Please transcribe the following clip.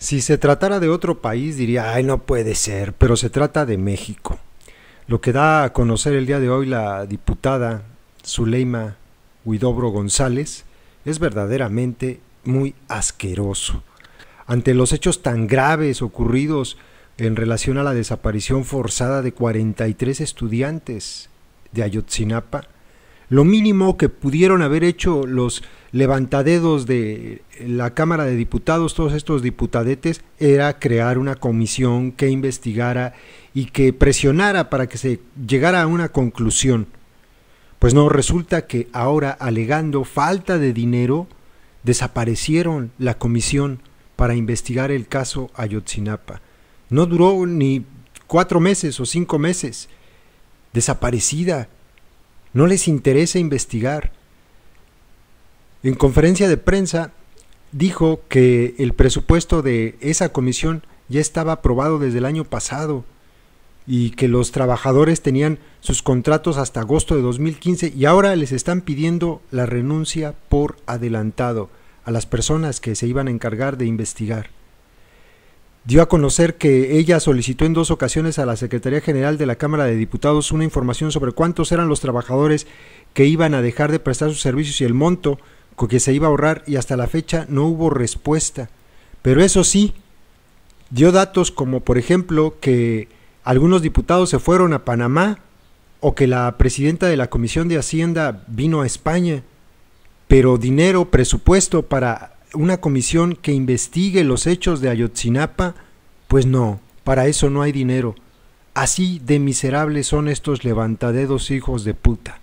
Si se tratara de otro país diría, ay, no puede ser, pero se trata de México. Lo que da a conocer el día de hoy la diputada Zuleima Huidobro González es verdaderamente muy asqueroso. Ante los hechos tan graves ocurridos en relación a la desaparición forzada de 43 estudiantes de Ayotzinapa, lo mínimo que pudieron haber hecho los levantadedos de la Cámara de Diputados, todos estos diputadetes, era crear una comisión que investigara y que presionara para que se llegara a una conclusión. Pues no, resulta que ahora, alegando falta de dinero, desaparecieron la comisión para investigar el caso Ayotzinapa. No duró ni cuatro meses o cinco meses. Desaparecida. No les interesa investigar. En conferencia de prensa dijo que el presupuesto de esa comisión ya estaba aprobado desde el año pasado y que los trabajadores tenían sus contratos hasta agosto de 2015 y ahora les están pidiendo la renuncia por adelantado a las personas que se iban a encargar de investigar. Dio a conocer que ella solicitó en dos ocasiones a la Secretaría General de la Cámara de Diputados una información sobre cuántos eran los trabajadores que iban a dejar de prestar sus servicios y el monto que se iba a ahorrar y hasta la fecha no hubo respuesta. Pero eso sí, dio datos como por ejemplo que algunos diputados se fueron a Panamá o que la presidenta de la Comisión de Hacienda vino a España, pero dinero, presupuesto para una comisión que investigue los hechos de Ayotzinapa, pues no, para eso no hay dinero. Así de miserables son estos levantadedos hijos de puta.